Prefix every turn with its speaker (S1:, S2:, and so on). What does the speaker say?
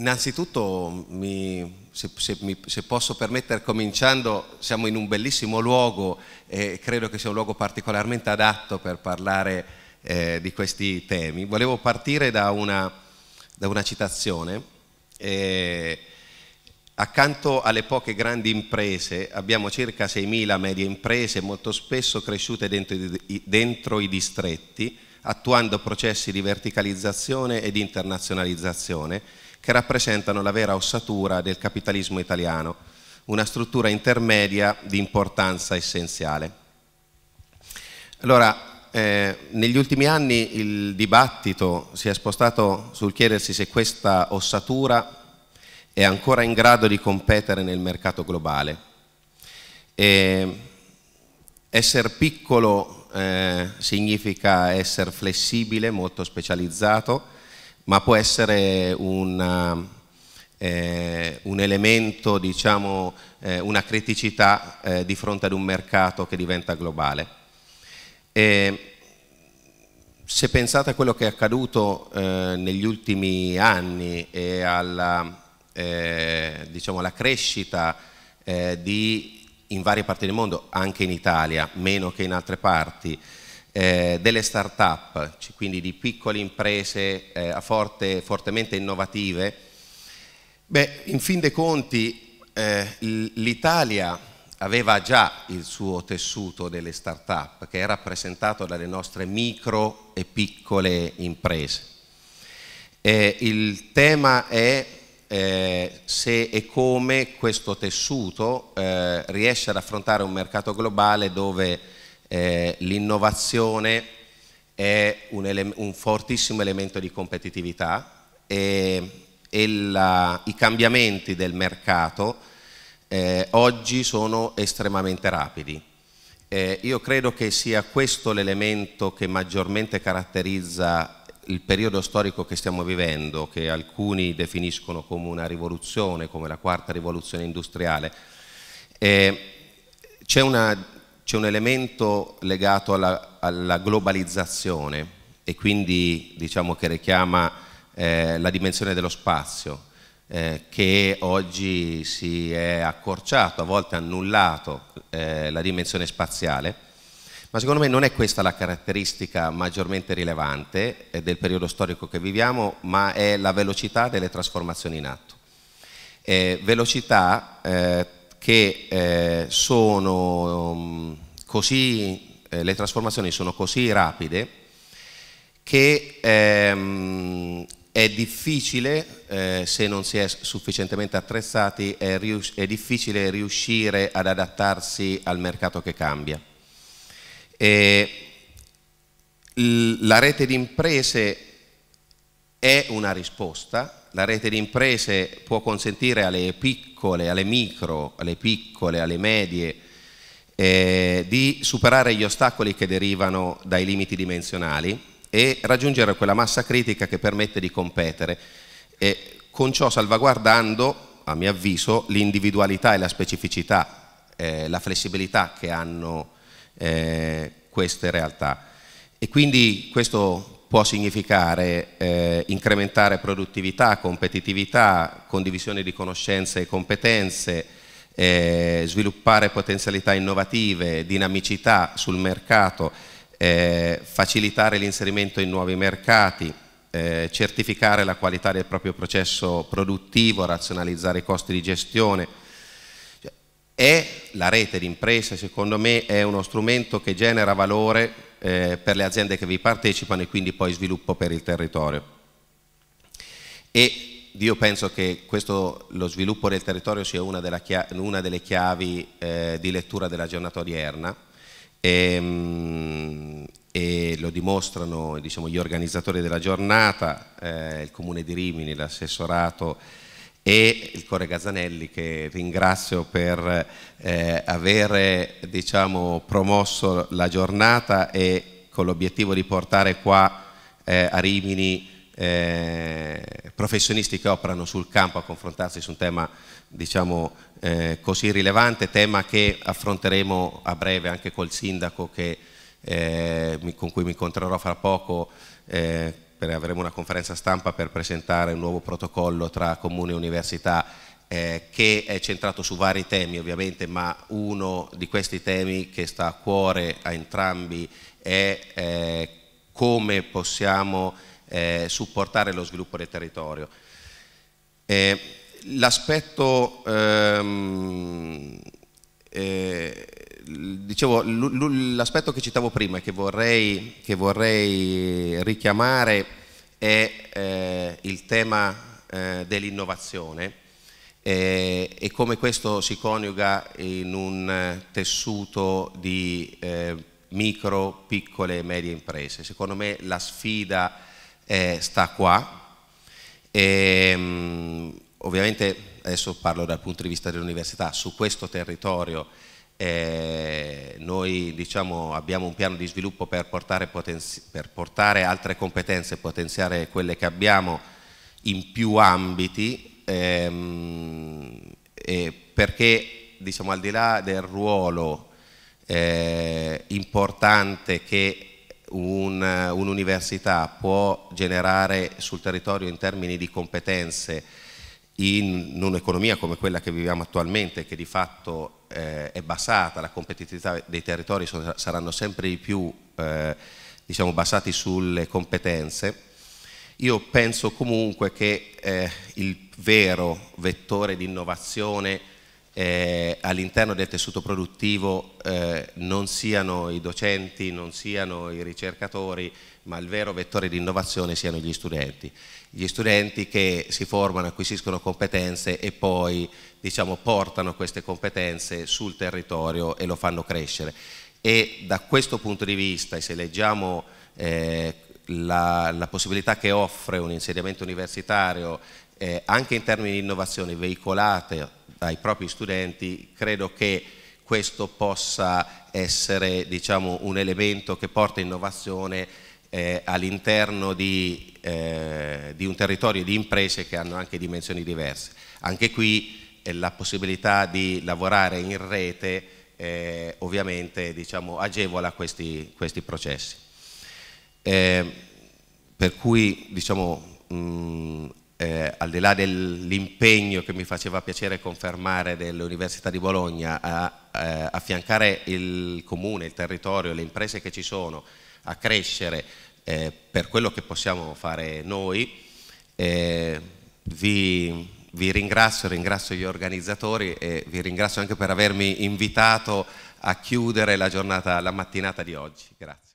S1: innanzitutto, mi, se, se, se, posso permettere, cominciando, siamo in un bellissimo luogo e credo che sia un luogo particolarmente adatto per parlare eh, di questi temi. Volevo partire da una, da una citazione. Eh, accanto alle poche grandi imprese abbiamo circa 6.000 medie imprese, molto spesso cresciute dentro i, dentro i distretti, attuando processi di verticalizzazione e di internazionalizzazione che rappresentano la vera ossatura del capitalismo italiano, una struttura intermedia di importanza essenziale. Allora, eh, negli ultimi anni il dibattito si è spostato sul chiedersi se questa ossatura è ancora in grado di competere nel mercato globale. E essere piccolo eh, significa essere flessibile, molto specializzato, ma può essere un, eh, un elemento, diciamo, eh, una criticità eh, di fronte ad un mercato che diventa globale. E se pensate a quello che è accaduto eh, negli ultimi anni e alla, eh, diciamo, alla crescita eh, di, in varie parti del mondo, anche in Italia, meno che in altre parti, eh, delle start-up, quindi di piccole imprese eh, forte, fortemente innovative, beh, in fin dei conti eh, l'Italia aveva già il suo tessuto delle start-up che è rappresentato dalle nostre micro e piccole imprese. Eh, il tema è eh, se e come questo tessuto eh, riesce ad affrontare un mercato globale dove eh, l'innovazione è un, ele un fortissimo elemento di competitività e, e la, i cambiamenti del mercato eh, oggi sono estremamente rapidi. Eh, io credo che sia questo l'elemento che maggiormente caratterizza il periodo storico che stiamo vivendo, che alcuni definiscono come una rivoluzione, come la quarta rivoluzione industriale. Eh, c'è una c'è un elemento legato alla, alla, globalizzazione e quindi diciamo che richiama eh, la dimensione dello spazio eh, che oggi si è accorciato, a volte annullato eh, la dimensione spaziale, ma secondo me non è questa la caratteristica maggiormente rilevante eh, del periodo storico che viviamo, ma è la velocità delle trasformazioni in atto. Eh, velocità eh, che eh, sono mm, così, eh, le trasformazioni sono così rapide che ehm, è difficile, eh, se non si è sufficientemente attrezzati, è, è, difficile riuscire ad adattarsi al mercato che cambia. E la rete di imprese è una risposta. La rete di imprese può consentire alle piccole, alle micro, alle piccole, alle medie eh, di superare gli ostacoli che derivano dai limiti dimensionali e raggiungere quella massa critica che permette di competere, e con ciò salvaguardando, a mio avviso, l'individualità e la specificità, eh, la flessibilità che hanno eh, queste realtà. E quindi questo può significare eh, incrementare produttività, competitività, condivisione di conoscenze e competenze, eh, sviluppare potenzialità innovative, dinamicità sul mercato, eh, facilitare l'inserimento in nuovi mercati, eh, certificare la qualità del proprio processo produttivo, razionalizzare i costi di gestione. E cioè, la rete di imprese, secondo me, è uno strumento che genera valore eh, per le aziende che vi partecipano e quindi poi sviluppo per il territorio. E io penso che questo, lo sviluppo del territorio sia una, chiave, una delle chiavi eh, di lettura della giornata odierna e, ehm, e lo dimostrano diciamo, gli organizzatori della giornata, eh, il Comune di Rimini, l'assessorato, e il Core Gazzanelli che ringrazio per eh, aver diciamo, promosso la giornata e con l'obiettivo di portare qua eh, a Rimini eh, professionisti che operano sul campo a confrontarsi su un tema diciamo, eh, così rilevante, tema che affronteremo a breve anche col sindaco che, eh, mi, con cui mi incontrerò fra poco eh, avremo una conferenza stampa per presentare un nuovo protocollo tra comuni e università eh, che è centrato su vari temi ovviamente, ma uno di questi temi che sta a cuore a entrambi è eh, come possiamo eh, supportare lo sviluppo del territorio. Eh, l'aspetto ehm, eh, dicevo, l'aspetto che citavo prima e che vorrei, che vorrei richiamare è eh, il tema eh, dell'innovazione eh, e come questo si coniuga in un tessuto di eh, micro, piccole e medie imprese. Secondo me la sfida eh, sta qua. E, ehm, ovviamente adesso parlo dal punto di vista dell'università, su questo territorio eh, noi diciamo, abbiamo un piano di sviluppo per portare, per portare altre competenze, potenziare quelle che abbiamo in più ambiti, ehm, eh, perché diciamo, al di là del ruolo eh, importante che un'università un può generare sul territorio in termini di competenze, in un'economia come quella che viviamo attualmente, che di fatto eh, è basata, la competitività dei territori sono, saranno sempre di più eh, diciamo, basati sulle competenze, io penso comunque che eh, il vero vettore di innovazione eh, all'interno del tessuto produttivo eh, non siano i docenti, non siano i ricercatori, ma il vero vettore di innovazione siano gli studenti. Gli studenti che si formano, acquisiscono competenze e poi diciamo, portano queste competenze sul territorio e lo fanno crescere. E da questo punto di vista, se leggiamo eh, la, la, possibilità che offre un insediamento universitario eh, anche in termini di innovazione veicolate dai propri studenti, credo che questo possa essere diciamo, un elemento che porta innovazione eh, all'interno di, eh, di, un territorio di imprese che hanno anche dimensioni diverse. Anche qui eh, la possibilità di lavorare in rete eh, ovviamente diciamo, agevola questi, questi processi. Eh, per cui diciamo, mh, mm, eh, al di là dell'impegno che mi faceva piacere confermare dell'Università di Bologna a eh, affiancare il comune, il territorio, le imprese che ci sono a crescere eh, per quello che possiamo fare noi, eh, vi, vi ringrazio, ringrazio gli organizzatori e vi ringrazio anche per avermi invitato a chiudere la giornata, la mattinata di oggi. Grazie.